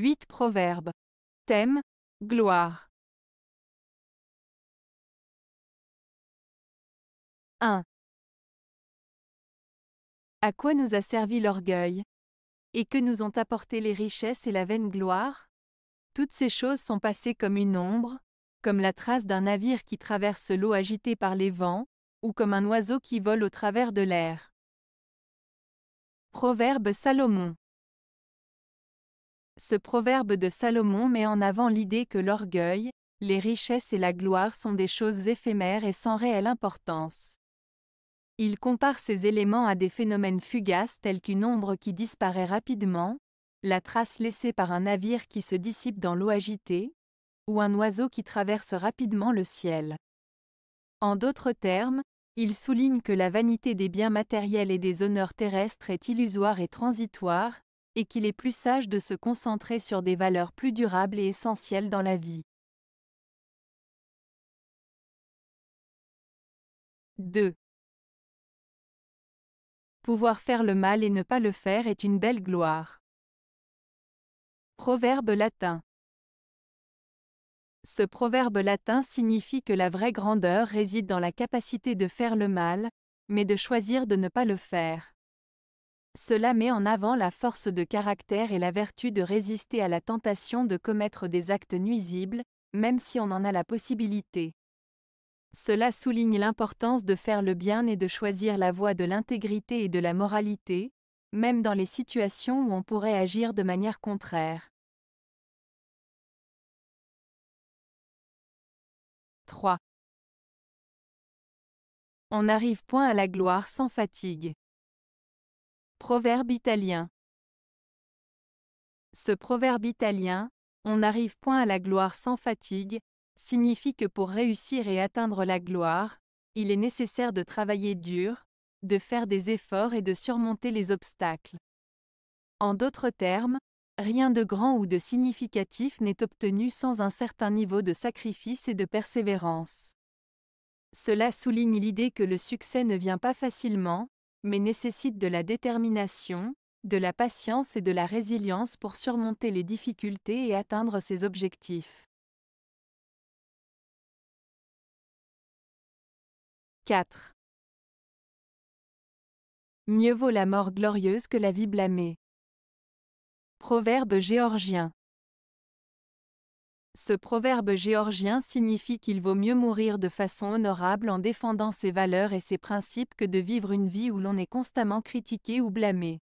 8 Proverbes. Thème Gloire. 1. À quoi nous a servi l'orgueil Et que nous ont apporté les richesses et la vaine gloire Toutes ces choses sont passées comme une ombre, comme la trace d'un navire qui traverse l'eau agitée par les vents, ou comme un oiseau qui vole au travers de l'air. Proverbe Salomon ce proverbe de Salomon met en avant l'idée que l'orgueil, les richesses et la gloire sont des choses éphémères et sans réelle importance. Il compare ces éléments à des phénomènes fugaces tels qu'une ombre qui disparaît rapidement, la trace laissée par un navire qui se dissipe dans l'eau agitée, ou un oiseau qui traverse rapidement le ciel. En d'autres termes, il souligne que la vanité des biens matériels et des honneurs terrestres est illusoire et transitoire, et qu'il est plus sage de se concentrer sur des valeurs plus durables et essentielles dans la vie. 2. Pouvoir faire le mal et ne pas le faire est une belle gloire. Proverbe latin. Ce proverbe latin signifie que la vraie grandeur réside dans la capacité de faire le mal, mais de choisir de ne pas le faire. Cela met en avant la force de caractère et la vertu de résister à la tentation de commettre des actes nuisibles, même si on en a la possibilité. Cela souligne l'importance de faire le bien et de choisir la voie de l'intégrité et de la moralité, même dans les situations où on pourrait agir de manière contraire. 3. On n'arrive point à la gloire sans fatigue. Proverbe italien. Ce proverbe italien, on n'arrive point à la gloire sans fatigue, signifie que pour réussir et atteindre la gloire, il est nécessaire de travailler dur, de faire des efforts et de surmonter les obstacles. En d'autres termes, rien de grand ou de significatif n'est obtenu sans un certain niveau de sacrifice et de persévérance. Cela souligne l'idée que le succès ne vient pas facilement, mais nécessite de la détermination, de la patience et de la résilience pour surmonter les difficultés et atteindre ses objectifs. 4. Mieux vaut la mort glorieuse que la vie blâmée. Proverbe géorgien. Ce proverbe géorgien signifie qu'il vaut mieux mourir de façon honorable en défendant ses valeurs et ses principes que de vivre une vie où l'on est constamment critiqué ou blâmé.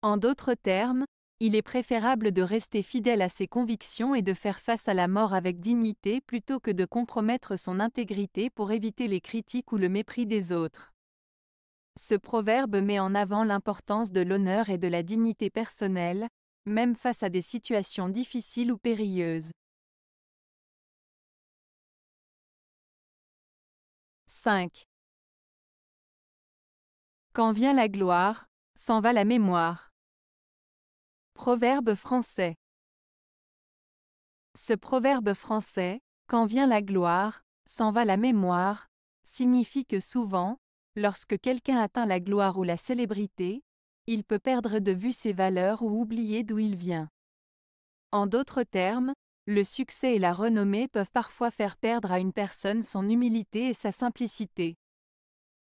En d'autres termes, il est préférable de rester fidèle à ses convictions et de faire face à la mort avec dignité plutôt que de compromettre son intégrité pour éviter les critiques ou le mépris des autres. Ce proverbe met en avant l'importance de l'honneur et de la dignité personnelle, même face à des situations difficiles ou périlleuses. 5. Quand vient la gloire, s'en va la mémoire. Proverbe français. Ce proverbe français, quand vient la gloire, s'en va la mémoire, signifie que souvent, lorsque quelqu'un atteint la gloire ou la célébrité, il peut perdre de vue ses valeurs ou oublier d'où il vient. En d'autres termes, le succès et la renommée peuvent parfois faire perdre à une personne son humilité et sa simplicité.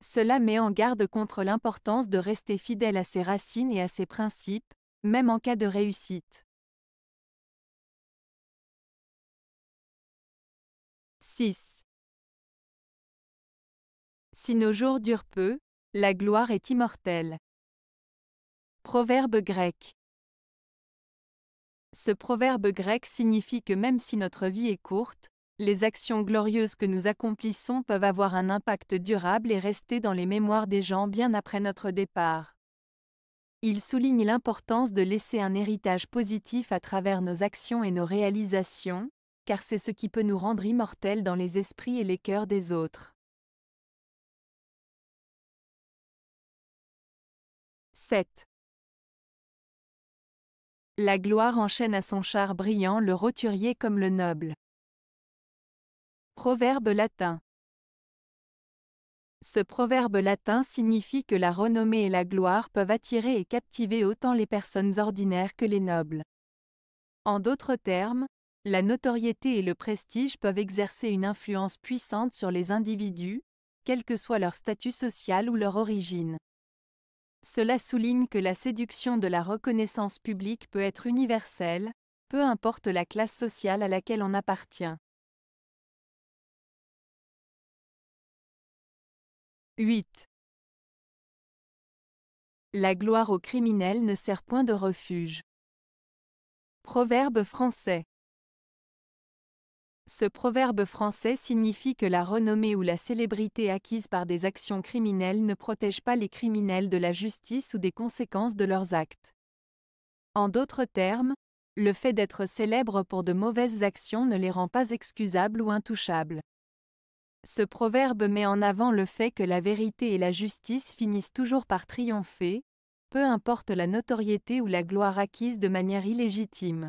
Cela met en garde contre l'importance de rester fidèle à ses racines et à ses principes, même en cas de réussite. 6. Si nos jours durent peu, la gloire est immortelle. Proverbe grec. Ce proverbe grec signifie que même si notre vie est courte, les actions glorieuses que nous accomplissons peuvent avoir un impact durable et rester dans les mémoires des gens bien après notre départ. Il souligne l'importance de laisser un héritage positif à travers nos actions et nos réalisations, car c'est ce qui peut nous rendre immortels dans les esprits et les cœurs des autres. 7. La gloire enchaîne à son char brillant le roturier comme le noble. Proverbe latin. Ce proverbe latin signifie que la renommée et la gloire peuvent attirer et captiver autant les personnes ordinaires que les nobles. En d'autres termes, la notoriété et le prestige peuvent exercer une influence puissante sur les individus, quel que soit leur statut social ou leur origine. Cela souligne que la séduction de la reconnaissance publique peut être universelle, peu importe la classe sociale à laquelle on appartient. 8. La gloire au criminel ne sert point de refuge. Proverbe français. Ce proverbe français signifie que la renommée ou la célébrité acquise par des actions criminelles ne protège pas les criminels de la justice ou des conséquences de leurs actes. En d'autres termes, le fait d'être célèbre pour de mauvaises actions ne les rend pas excusables ou intouchables. Ce proverbe met en avant le fait que la vérité et la justice finissent toujours par triompher, peu importe la notoriété ou la gloire acquise de manière illégitime.